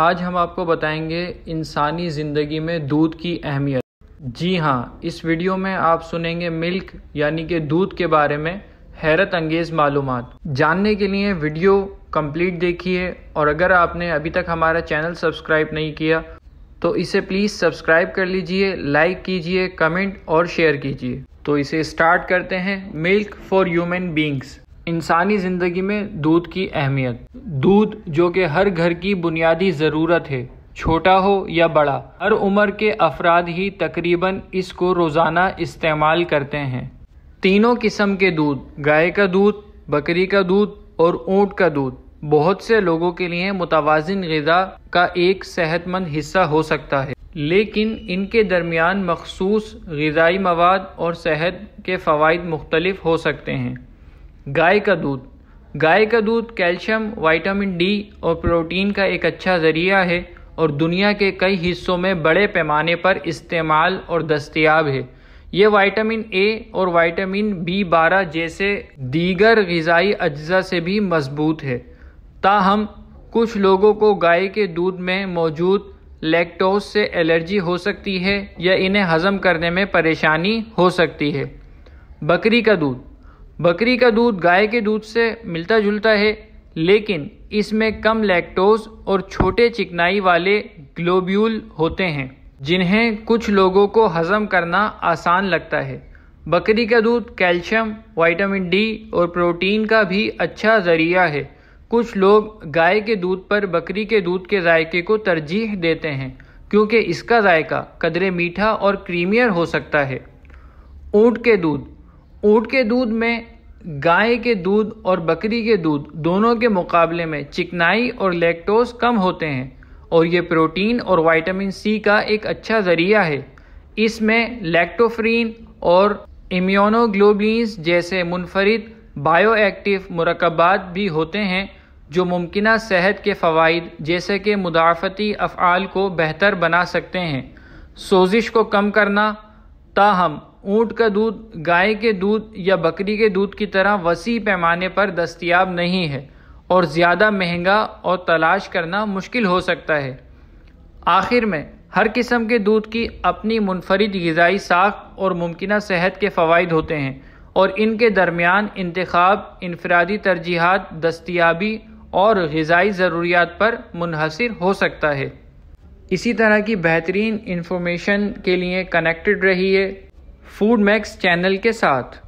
आज हम आपको बताएंगे इंसानी ज़िंदगी में दूध की अहमियत जी हाँ इस वीडियो में आप सुनेंगे मिल्क यानी कि दूध के बारे में हैरत अंगेज़ मालूम जानने के लिए वीडियो कंप्लीट देखिए और अगर आपने अभी तक हमारा चैनल सब्सक्राइब नहीं किया तो इसे प्लीज़ सब्सक्राइब कर लीजिए लाइक कीजिए कमेंट और शेयर कीजिए तो इसे स्टार्ट करते हैं मिल्क फॉर ह्यूमन बींग्स इंसानी ज़िंदगी में दूध की अहमियत दूध जो कि हर घर की बुनियादी ज़रूरत है छोटा हो या बड़ा हर उम्र के अफराद ही तकरीबन इसको रोज़ाना इस्तेमाल करते हैं तीनों किस्म के दूध गाय का दूध बकरी का दूध और ऊँट का दूध बहुत से लोगों के लिए मुतवाजन गज़ा का एक सेहतमंद हिस्सा हो सकता है लेकिन इनके दरमियान मखसूस गज़ाई मवाद और सेहत के फ़वाद मुख्तलफ हो सकते हैं गाय का दूध गाय का दूध कैल्शियम विटामिन डी और प्रोटीन का एक अच्छा ज़रिया है और दुनिया के कई हिस्सों में बड़े पैमाने पर इस्तेमाल और दस्तियाब है ये विटामिन ए और विटामिन बी बारह जैसे दीगर गज़ाई अज्जा से भी मजबूत है ताहम कुछ लोगों को गाय के दूध में मौजूद लैक्टोज से एलर्जी हो सकती है या इन्हें हज़म करने में परेशानी हो सकती है बकरी का दूध बकरी का दूध गाय के दूध से मिलता जुलता है लेकिन इसमें कम लैक्टोज और छोटे चिकनाई वाले ग्लोब्यूल होते हैं जिन्हें कुछ लोगों को हजम करना आसान लगता है बकरी का दूध कैल्शियम वाइटामिन डी और प्रोटीन का भी अच्छा ज़रिया है कुछ लोग गाय के दूध पर बकरी के दूध के जायके को तरजीह देते हैं क्योंकि इसका जायका कदरे मीठा और क्रीमियर हो सकता है ऊँट के दूध ऊँट के दूध में गाय के दूध और बकरी के दूध दोनों के मुकाबले में चिकनाई और लैक्टोज कम होते हैं और ये प्रोटीन और वाइटामिन सी का एक अच्छा ज़रिया है इसमें लैक्टोफ्रीन और इम्योनोग्लोबिन्स जैसे मुनफरद बायोएक्टिव मरकबात भी होते हैं जो मुमकिन सेहत के फ़वाद जैसे कि मुदाफ़ती अफ़ाल को बेहतर बना सकते हैं सोजिश को कम करना ताहम ऊँट का दूध गाय के दूध या बकरी के दूध की तरह वसी पैमाने पर दस्तियाब नहीं है और ज़्यादा महंगा और तलाश करना मुश्किल हो सकता है आखिर में हर किस्म के दूध की अपनी मुनफरद गज़ाई साख और मुमकिन सेहत के फ़वाद होते हैं और इनके दरमियान इंतखब इनफरादी तरजीहत दस्तियाबी और गज़ाई ज़रूरियात पर मुनहसर हो सकता है इसी तरह की बेहतरीन इन्फॉर्मेशन के लिए कनेक्टेड रहिए फूड मैक्स चैनल के साथ